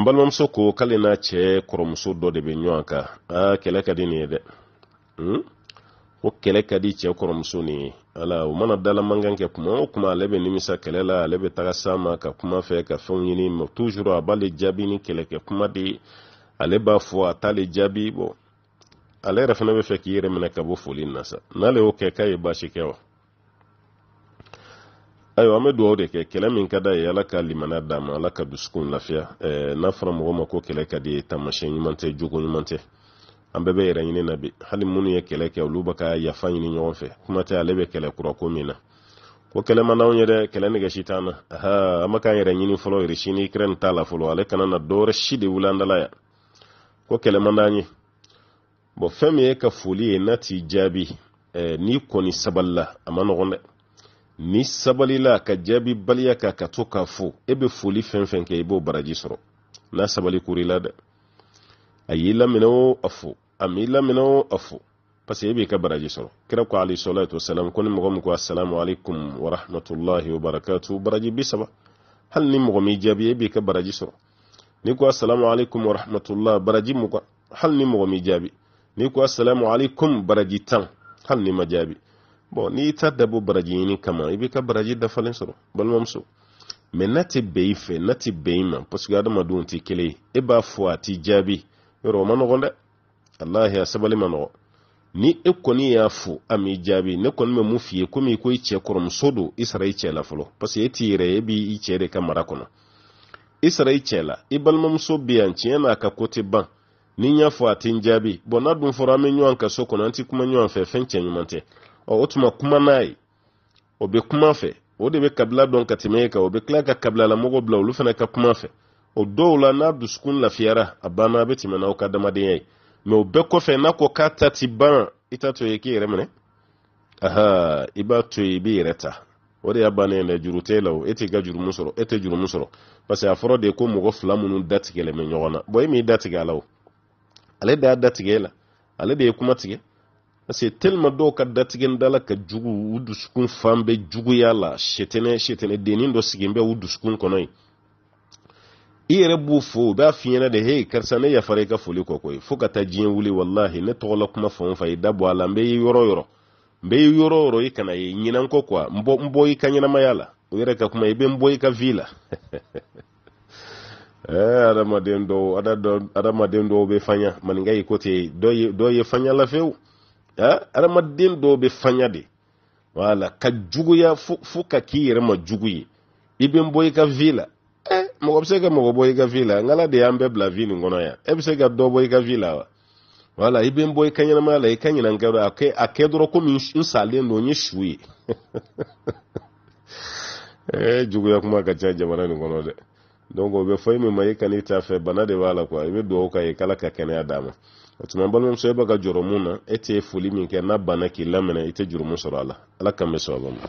an balimamuso ko k'ale n'a cɛ kɔrɔmuso dɔ de bɛ ɲɔgɔn kan aa kɛlɛ ka di nin ye dɛ hmm? kɛlɛ ka di cɛ kɔrɔmuso nin ye ala o mana dalamankan kɛ kuma o kuma ale bɛ nimisa kɛlɛ la ale bɛ taga s'a ma ka kuma fɛ ka fɛnw ɲini ma toujours a b'ale jaabi ni kɛlɛkɛ kuma de ye ale b'a fɔ a t'ale jaabi bɔ ale yɛrɛ fana bɛ fɛ k'i yɛrɛ minɛ ka bɔ foli in na sa n'ale y'o kɛ k'a ye baasi kɛ wa ayiwa an bɛ dugawu de kɛ kɛlɛ min ka da ye ala ka limana d'a ma ala ka dusukun lafiya eh, n'a fɔra mɔgɔ ma ko kɛlɛ ka di ye taamasiyɛn ɲuman tɛ jogo ɲuman tɛ an bɛɛ bɛ yɛrɛ ɲini na bi hali minnu ye kɛlɛ kɛ olu bɛ ka yafa ɲini ɲɔgɔn fɛ kuma tɛ ale bɛ kɛlɛ kura ko min na ko kɛlɛ man d'anw ye dɛ kɛlɛ nɛgɛsi t'an na aha an bɛ k'an yɛrɛ ɲini fɔlɔ irisini ikirɛni t'a la fɔlɔ ale kana na dɔwɛrɛ si de wuli an dala yan ko kɛlɛ man d'an ye bɔn fɛn min ye ka foli ye n'a t'i jaabi eh, n'i kɔni sabalila a ma nɔgɔn dɛ ni sabalila ka jaabi baliya ka ka to k'a fo e bɛ foli fɛn fɛn kɛ i b'o baraji sɔrɔ n'a sabali kurila dɛ a y'i laminɛ o a fo a m'i laminɛ o a fo parce que e b'i ka baraji sɔrɔ kira ko alayhi salatu wasalam ko ni mɔgɔ min ko assalamu alaikum wa rahmatullahi wa barakatuh baraji bi saba hali ni mɔgɔ m'i jaabi e b'i ka baraji sɔrɔ ni ko assalamu alaikum wa rahmatullah baraji mugan hali ni mɔgɔ m'i jaabi ni ko assalamu alaikum baraji tan hali ni ma jaabi bɔn n'i ta dabɔ baraji ɲini kama i ka baraji dafalen sɔrɔ balimamuso mɛ n'a tɛ bɛn i fɛ n'a ma parce que adamadenw tɛ kelen e b'a fɔ t'i jaabi yɔrɔ o ma nɔgɔn dɛ sabali ma ni e kɔni y'a fo a m'i ne kɔni bɛ mun f'i ye komi i ko i cɛ la fɔlɔ parce que e t'i yɛrɛ ye ka mara kɔnɔ i la i balimamuso bɛ yan tiɲɛ n'a ban ni n y'a fɔ a tɛ n jaabi bɔn ka so kɔnɔ kuma ɲɔgɔn fɛ fɛn cɛ o tuma kuma n'a ye o bɛ kuma fɛ o de bɛ kabila dɔn ka tɛmɛ e kan o bɛ tila ka kabilalamɔgɔ bila olu fana ka kuma fɛ o dɔw la n'a dusukun lafiyara a banna a bɛ tɛmɛ n'aw ka adamadenya ye mɛ o bɛɛ kɔfɛ n'a ko k'a ta ti ban i t'a to ye k'i yɛrɛ minɛ aha i b'a to ye i b'i yɛrɛ ta o de y'a bannen dɛ juru t'e la o e t'i ka jurumu sɔrɔ e tɛ jurumu sɔrɔ parce que a fɔra de ko mɔgɔ fila minnu datigɛlen bɛ ɲɔgɔn na bɔn e m'i datigɛ a la o ale de y'a datigɛ e la ale de ye kuma tigɛ parce que tellement dɔw ka datigɛnidala ka jugu u dusukun fan bɛ juguya la sɛtɛnɛ sɛtɛnɛdennin dɔ sigilen bɛ u dusukun kɔnɔ yen i yɛrɛ b'u fo u b'a f'i de hey karisa ne yafara i ka foli kɔ koyi fo ka taa diɲɛ wuli walahi ne tɔgɔ kuma fan o fan i da bɔ a la n bɛ yɔrɔ yɔrɔ n bɛ yɔrɔ yɔrɔ i kana ye ɲinan kɔ kuwa n bɔ n bɔ i ka ɲɛnamaya la o yɛrɛ ka kuma i bɛ n bɔ i ka vi la ɛɛ eh, adamaden dɔw adamaden dɔw bɛ fanya maninka y'i ko ten dɔw ye dɔw ye fanya la fewu adamaden dɔw bɛ fanya de wala ka juguya fo ka k'i yɛrɛ ma jugu ye i bɛ n bɔ i ka vi la eh, mɔgɔ bɛ se ka mɔgɔ bɔ i ka vi la n ala de y'an bɛɛ bila vi nin kɔnɔ yan e bɛ se ka dɔ bɔ i ka vi la wa wala i bɛ n bɔ i ka ɲɛnamaya la i ka ɲinan kɛ dɔ a kɛ a kɛ dɔrɔn komi n salen don n ye su ye juguya kuma ka ca jamana nin kɔnɔ dɛ donc o bɛ fɔ i min ma i kan'i t'a fɛ bana de b'a la kuwa i bɛ dugawu k'a ye k'ala ka kɛnɛya d'a ma o tuma balimamuso e bɛ ka jɔrɔ mun na e tɛ foli min kɛ n'a banna k'i laminɛ i tɛ jurumu sɔrɔ a la ala kan bɛ sababa ma